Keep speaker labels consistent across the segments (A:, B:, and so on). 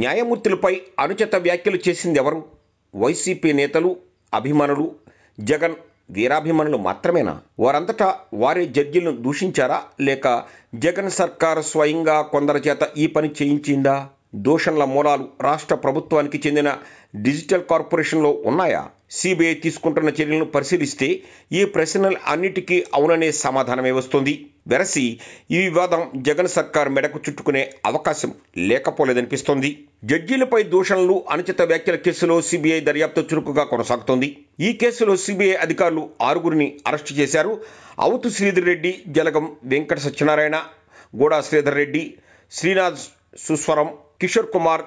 A: న్యాయమూర్తులపై అనుచిత వ్యాఖ్యలు ఎవరు వైసీపీ నేతలు అభిమానులు జగన్ వీరాభిమానులు మాత్రమేనా వారంతటా వారే జడ్జీలను దూషించారా లేక జగన్ సర్కార్ స్వయంగా కొందరి చేత ఈ పని చేయించిందా దూషణల మూలాలు రాష్ట్ర ప్రభుత్వానికి చెందిన డిజిటల్ కార్పొరేషన్లో ఉన్నాయా సిబిఐ తీసుకుంటున్న చర్యలను పరిశీలిస్తే ఈ ప్రశ్నలు అన్నిటికీ అవుననే సమాధానమే వస్తుంది వెరసి ఈ వివాదం జగన్ సర్కార్ మెడకు చుట్టుకునే అవకాశం లేకపోలేదనిపిస్తోంది జడ్జీలపై దూషణలు అనుచిత వ్యాఖ్యల కేసులో సిబిఐ దర్యాప్తు చురుకుగా కొనసాగుతోంది ఈ కేసులో సిబిఐ అధికారులు ఆరుగురిని అరెస్టు చేశారు అవుతు శ్రీధర్ రెడ్డి జలగం వెంకట సత్యనారాయణ గోడా శ్రీధర్ రెడ్డి శ్రీనాథ్ సుస్వరం కిషోర్ కుమార్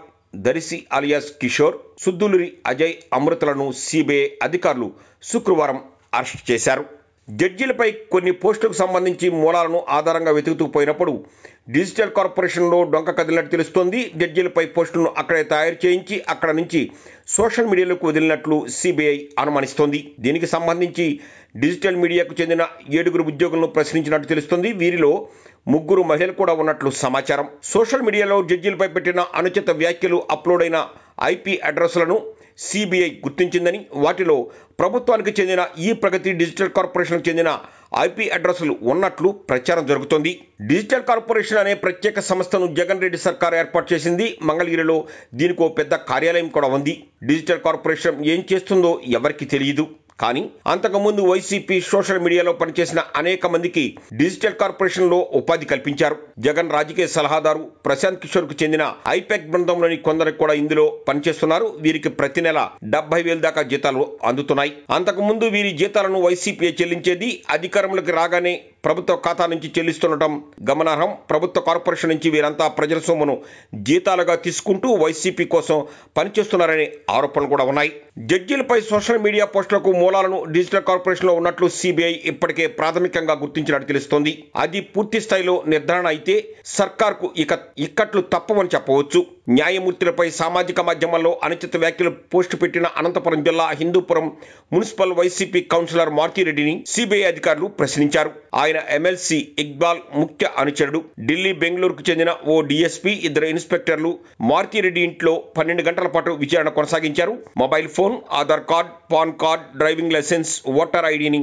A: దరిసి అలియాస్ కిషోర్ సుద్దులూరి అజయ్ అమృతలను సిబిఐ అధికారులు శుక్రవారం అరెస్ట్ చేశారు జడ్జీలపై కొన్ని పోస్టులకు సంబంధించి మూలాలను ఆధారంగా వెతుకుతూ పోయినప్పుడు డిజిటల్ కార్పొరేషన్లో డొంక కదిలినట్టు తెలుస్తోంది జడ్జీలపై పోస్టులను అక్కడే తయారు చేయించి అక్కడ నుంచి సోషల్ మీడియాలకు వదిలినట్లు సిబిఐ అనుమానిస్తోంది దీనికి సంబంధించి డిజిటల్ మీడియాకు చెందిన ఏడుగురు ఉద్యోగులను ప్రశ్నించినట్టు తెలుస్తోంది వీరిలో ముగ్గురు మహిళలు కూడా ఉన్నట్లు సమాచారం సోషల్ మీడియాలో జడ్జీలపై పెట్టిన అనుచిత వ్యాఖ్యలు అప్లోడ్ అయిన ఐపీ అడ్రస్లను సిబిఐ గుర్తించిందని వాటిలో ప్రభుత్వానికి చెందిన ఈ ప్రగతి డిజిటల్ కార్పొరేషన్కు చెందిన ఐపీ అడ్రస్లు ఉన్నట్లు ప్రచారం జరుగుతోంది డిజిటల్ కార్పొరేషన్ అనే ప్రత్యేక సంస్థను జగన్ రెడ్డి సర్కార్ ఏర్పాటు చేసింది మంగళగిరిలో దీనికి పెద్ద కార్యాలయం కూడా ఉంది డిజిటల్ కార్పొరేషన్ ఏం చేస్తుందో ఎవరికి తెలియదు కానీ అంతకుముందు వైసీపీ సోషల్ మీడియాలో పనిచేసిన అనేక మందికి డిజిటల్ కార్పొరేషన్లో ఉపాధి కల్పించారు జగన్ రాజకీయ సలహాదారు ప్రశాంత్ కిషోర్కు చెందిన ఐపెక్ బృందంలోని కొందరికి కూడా ఇందులో పనిచేస్తున్నారు వీరికి ప్రతి నెల డెబ్బై వేల దాకా జీతాలు అందుతున్నాయి అంతకుముందు వీరి జీతాలను వైసీపీ చెల్లించేది అధికారంలోకి రాగానే ప్రభుత్వ ఖాతా నుంచి చెల్లిస్తుండటం గమనార్హం ప్రభుత్వ కార్పొరేషన్ నుంచి వీరంతా ప్రజల సొమ్మును జీతాలుగా తీసుకుంటూ వైసీపీ కోసం పనిచేస్తున్నారనే ఆరోపణలు కూడా ఉన్నాయి జడ్జీలపై సోషల్ మీడియా పోస్టులకు మూలాలను డిజిటల్ కార్పొరేషన్లో ఉన్నట్లు సిబిఐ ఇప్పటికే ప్రాథమికంగా గుర్తించినట్టు తెలుస్తోంది అది పూర్తి స్థాయిలో నిర్ధారణ అయితే సర్కార్కు ఇక ఇక్కట్లు తప్పవని చెప్పవచ్చు న్యాయమూర్తులపై సామాజిక మాధ్యమాల్లో అనుచిత వ్యాఖ్యలు పోస్టు పెట్టిన అనంతపురం జిల్లా హిందూపురం మున్సిపల్ వైసీపీ కౌన్సిలర్ మారుతిరెడ్డిని సిబిఐ అధికారులు ప్రశ్నించారు ఆయన ఆయన ఎమ్మెల్సీ ఇక్బాల్ ముఖ్య అనుచరుడు ఢిల్లీ బెంగళూరుకు చెందిన ఓ డీఎస్పీ ఇద్దరు ఇన్స్పెక్టర్లు మారుతిరెడ్డి ఇంట్లో పన్నెండు గంటల పాటు విచారణ కొనసాగించారు mobile phone Aadhaar card pan card driving licence voter ఐడిని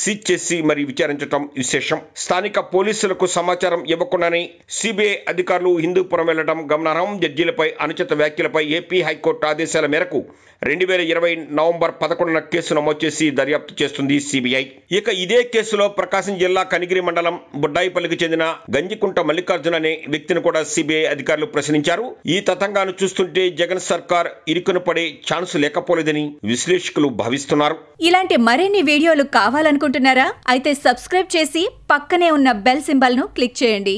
A: సీజ్ చేసి మరి విచారించడం విశేషం స్థానిక పోలీసులకు సమాచారం ఇవ్వకుండానే సిబిఐ అధికారులు హిందూపురం వెళ్లడం గమనార్హం జడ్జీలపై అనుచిత వ్యాఖ్యలపై ఏపీ హైకోర్టు ఆదేశాల మేరకు రెండు వేల ఇరవై నవంబర్ పదకొండున కేసు నమోదు చేసి దర్యాప్తు చేస్తుంది సిబిఐ ఇక ఇదే కేసులో ప్రకాశం జిల్లా కనిగిరి మండలం బుడ్డాయిపల్లికి చెందిన గంజికుంట మల్లికార్జున్ అనే వ్యక్తిని కూడా సిబిఐ అధికారులు ప్రశ్నించారు ఈ తతంగాను చూస్తుంటే జగన్ సర్కార్ ఇరుకును పడే ఛాన్స్ లేకపోలేదని విశ్లేషకులు భావిస్తున్నారు ఇలాంటి మరిన్ని వీడియోలు కావాలను అనుకుంటున్నారా అయితే సబ్స్క్రైబ్ చేసి పక్కనే ఉన్న బెల్ సింబల్ను క్లిక్ చేయండి